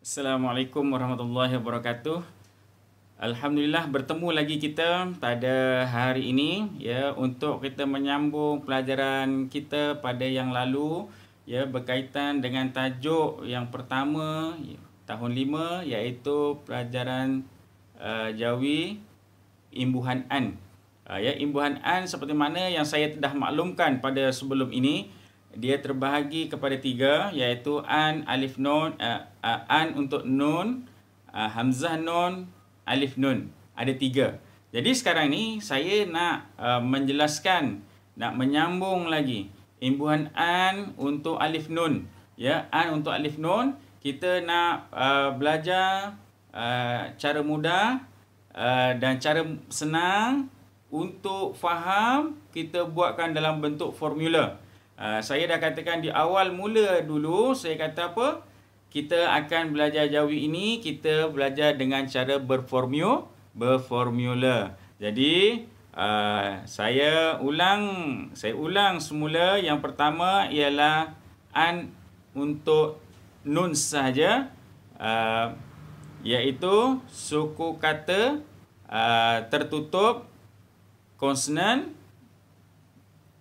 Assalamualaikum warahmatullahi wabarakatuh. Alhamdulillah bertemu lagi kita pada hari ini ya untuk kita menyambung pelajaran kita pada yang lalu ya berkaitan dengan tajuk yang pertama ya, tahun 5 iaitu pelajaran uh, Jawi imbuhan an. Uh, ya imbuhan an seperti mana yang saya dah maklumkan pada sebelum ini dia terbahagi kepada tiga iaitu an alif nun uh, uh, an untuk nun uh, hamzah nun alif nun ada tiga jadi sekarang ni saya nak uh, menjelaskan nak menyambung lagi imbuhan an untuk alif nun ya an untuk alif nun kita nak uh, belajar uh, cara mudah uh, dan cara senang untuk faham kita buatkan dalam bentuk formula Ah, saya dah katakan di awal mula dulu saya kata apa kita akan belajar jawi ini kita belajar dengan cara berformula berformula jadi ah, saya ulang saya ulang semula yang pertama ialah an untuk nun sahaja uh, iaitu suku kata tertutup konsonan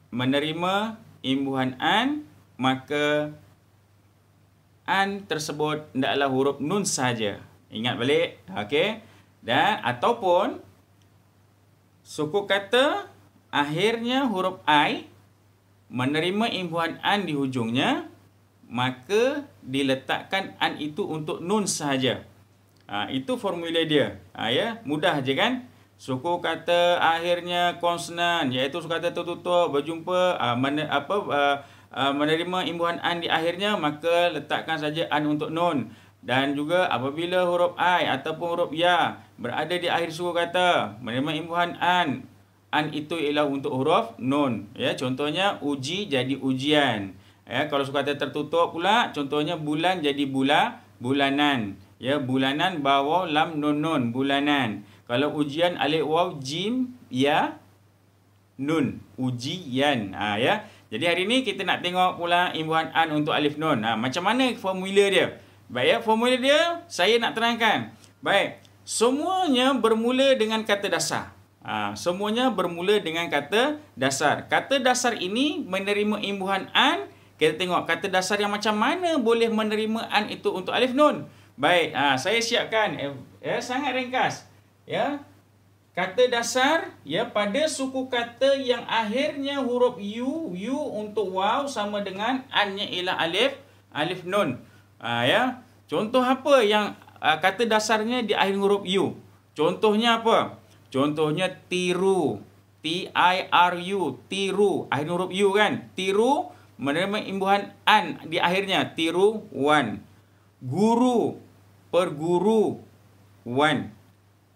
menerima imbuhan an maka an tersebut hendaklah huruf nun saja ingat balik okey dan ataupun suku kata akhirnya huruf i menerima imbuhan an di hujungnya maka diletakkan an itu untuk nun saja ha, itu formula dia ha, ya mudah je kan Suku kata akhirnya konsonan iaitu suku kata tertutup berjumpa uh, ah, mana apa uh, uh, menerima imbuhan an di akhirnya maka letakkan saja an untuk nun dan juga apabila huruf i ataupun huruf ya berada di akhir suku kata menerima imbuhan an an itu ialah untuk huruf nun ya contohnya uji jadi ujian ya kalau suku kata tertutup pula contohnya bulan jadi bula bulanan ya bulanan bawau lam nun nun bulanan kalau ujian alif waw jim ya nun. Ujian. Ha, ya. Jadi hari ini kita nak tengok pula imbuhan an untuk alif nun. Ha, macam mana formula dia? Baik ya, formula dia saya nak terangkan. Baik. Semuanya bermula dengan kata dasar. Ha, semuanya bermula dengan kata dasar. Kata dasar ini menerima imbuhan an. Kita tengok kata dasar yang macam mana boleh menerima an itu untuk alif nun. Baik. Ha, saya siapkan. Eh, eh, sangat ringkas ya kata dasar ya pada suku kata yang akhirnya huruf u u untuk waw sama dengan annya ialah alif alif nun ha, ya contoh apa yang uh, kata dasarnya di akhir huruf u contohnya apa contohnya tiru t i r u tiru akhir huruf u kan tiru menerima imbuhan an di akhirnya tiru one guru perguru one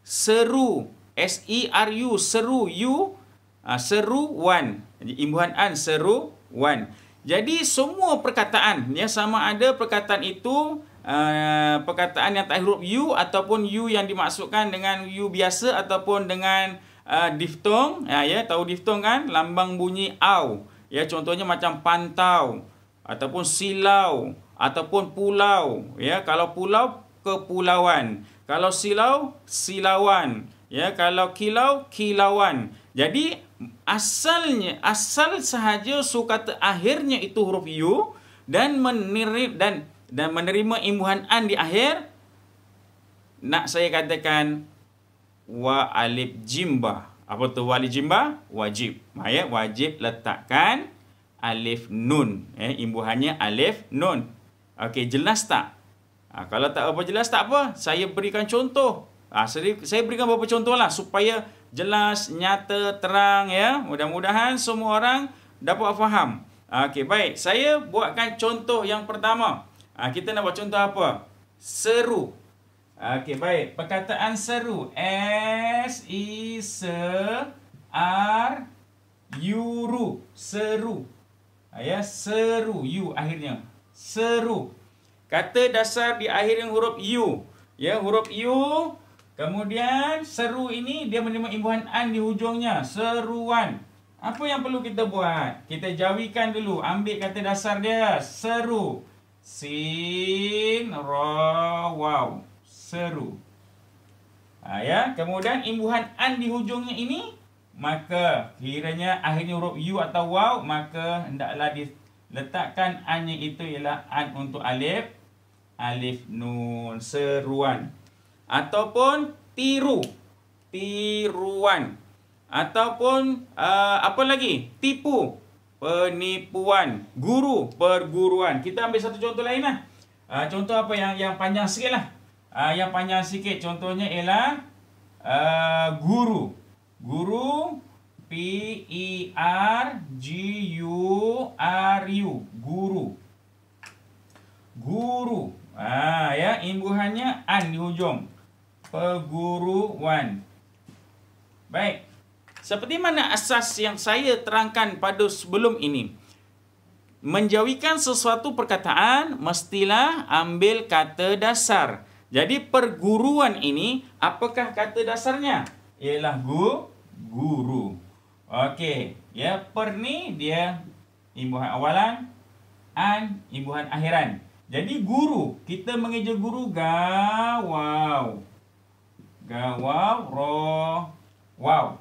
seru S E R U seru U ah seru one imbuhan an seru one jadi semua perkataan ya sama ada perkataan itu uh, perkataan yang tak huruf U ataupun U yang dimaksudkan dengan U biasa ataupun dengan uh, ah, diftong ya ya tahu diftong kan lambang bunyi au ya contohnya macam pantau ataupun silau ataupun pulau ya kalau pulau kepulauan kalau silau, silawan. Ya, kalau kilau, kilawan. Jadi asalnya, asal sahaja suka terakhirnya itu huruf u dan menerim dan dan menerima imbuhan an di akhir nak saya katakan wa alif jimba. Apa tu wa alif jimba? Wajib. Maya ha, wajib letakkan alif nun. Eh, imbuhannya alif nun. Okey, jelas tak? Ha, kalau tak apa jelas tak apa, saya berikan contoh. Ha, saya, saya berikan beberapa contoh lah supaya jelas, nyata, terang ya. Mudah-mudahan semua orang dapat faham. Ha, Okey, baik. Saya buatkan contoh yang pertama. Ha, kita nak buat contoh apa? Seru. Ha, Okey, baik. Perkataan seru. S I S R U R U seru. Ha, ya, seru U akhirnya. Seru. Kata dasar di akhir yang huruf U. Ya, huruf U. Kemudian seru ini dia menerima imbuhan an di hujungnya. Seruan. Apa yang perlu kita buat? Kita jawikan dulu. Ambil kata dasar dia. Seru. Sin, ro, wow. Seru. Ha, ya. Kemudian imbuhan an di hujungnya ini. Maka kiranya akhirnya huruf U atau wow. Maka hendaklah diletakkan an itu ialah an untuk alif alif nun seruan ataupun tiru tiruan ataupun uh, apa lagi tipu penipuan guru perguruan kita ambil satu contoh lain lah uh, contoh apa yang yang panjang sikit lah uh, yang panjang sikit contohnya ialah uh, guru guru p e r g u r u guru guru, guru. Ah ya, imbuhannya an di hujung. Perguruan. Baik. Seperti mana asas yang saya terangkan pada sebelum ini. Menjawikan sesuatu perkataan mestilah ambil kata dasar. Jadi perguruan ini apakah kata dasarnya? Ialah gu guru. Okey, ya per ni dia imbuhan awalan an imbuhan akhiran. Jadi guru, kita mengeja guru gawau. Gawau ro wow.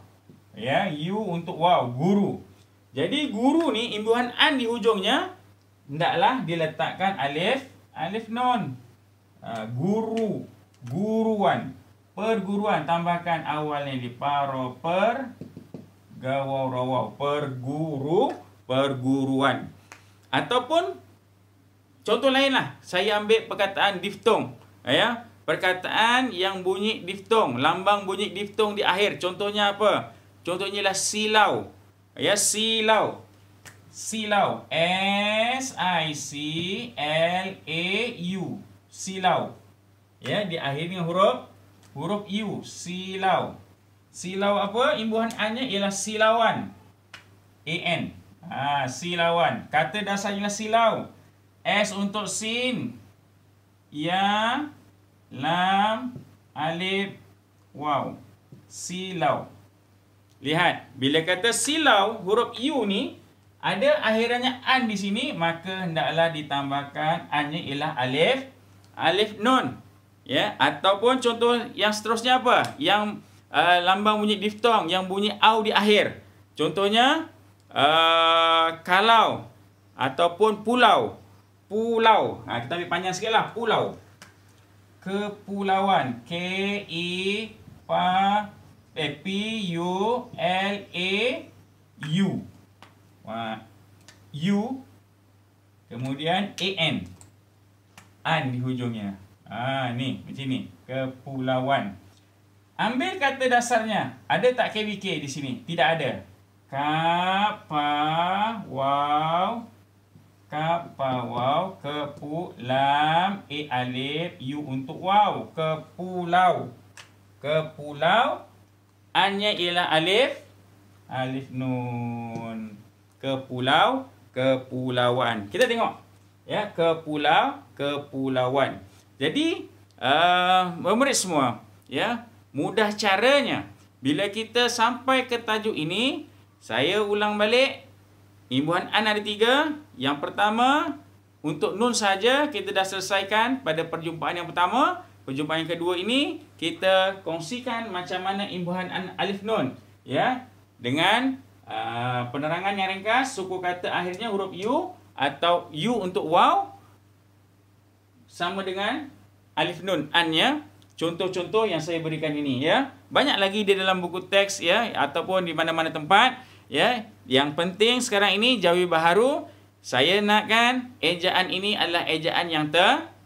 Ya, you untuk wow, guru. Jadi guru ni imbuhan an di hujungnya hendaklah diletakkan alif alif non. Uh, ha, guru, guruan, perguruan tambahkan awalnya di paro per gawau ro wow, perguru, perguruan. Ataupun Contoh lain lah, saya ambil perkataan diftong. Eh, ya, perkataan yang bunyi diftong, lambang bunyi diftong di akhir. Contohnya apa? Contohnya ialah silau. Eh, ya, silau. Silau. S I C L A U. Silau. Ya, di akhir dengan huruf huruf U, silau. Silau apa? Imbuhan A-nya ialah silawan. A N. Ah, silawan. Kata dasarnya silau. S untuk sin. Ya, lam, alif, wow, Silau. Lihat, bila kata silau, huruf U ni, ada akhirannya an di sini, maka hendaklah ditambahkan annya ialah alif, alif nun. Ya, ataupun contoh yang seterusnya apa? Yang uh, lambang bunyi diftong, yang bunyi au di akhir. Contohnya, uh, kalau ataupun pulau. Pulau. Ha, kita ambil panjang sikit lah. Pulau. Kepulauan. K-E-P-U-L-A-U. A eh, P U. Ha, Kemudian A-N. An di hujungnya. Ha, ni macam ni. Kepulauan. Ambil kata dasarnya. Ada tak KBK di sini? Tidak ada. Kapawau. Kapawau Kepulam E alif U untuk waw Kepulau Kepulau Annya ialah alif Alif nun Kepulau Kepulauan Kita tengok Ya Kepulau Kepulauan Jadi uh, Murid semua Ya Mudah caranya Bila kita sampai ke tajuk ini Saya ulang balik Imbuhan an ada tiga. Yang pertama, untuk nun saja kita dah selesaikan pada perjumpaan yang pertama. Perjumpaan yang kedua ini, kita kongsikan macam mana imbuhan an alif nun. ya Dengan uh, penerangan yang ringkas, suku kata akhirnya huruf U atau U untuk wow sama dengan alif nun an ya. Contoh-contoh yang saya berikan ini ya. Banyak lagi di dalam buku teks ya ataupun di mana-mana tempat ya yang penting sekarang ini jawi baharu saya nakkan ejaan ini adalah ejaan yang te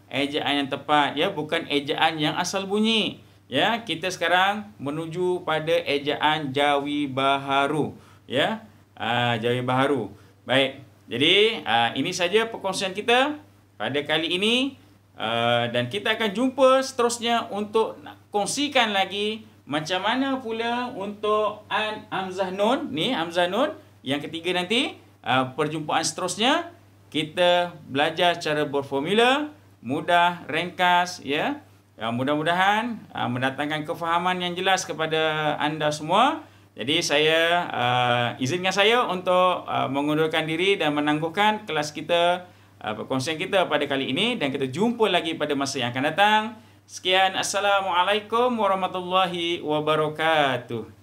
ejaan yang tepat ya bukan ejaan yang asal bunyi ya kita sekarang menuju pada ejaan jawi baharu ya aa, ah, jawi baharu baik jadi aa, ah, ini saja perkongsian kita pada kali ini aa, ah, dan kita akan jumpa seterusnya untuk kongsikan lagi macam mana pula untuk an amzah nun ni amzah nun yang ketiga nanti, uh, perjumpaan seterusnya, kita belajar cara berformula, mudah, ringkas. ya. Uh, mudah-mudahan uh, mendatangkan kefahaman yang jelas kepada anda semua. Jadi saya uh, izinkan saya untuk uh, mengundurkan diri dan menangguhkan kelas kita, uh, perkongsian kita pada kali ini dan kita jumpa lagi pada masa yang akan datang. Sekian, Assalamualaikum Warahmatullahi Wabarakatuh.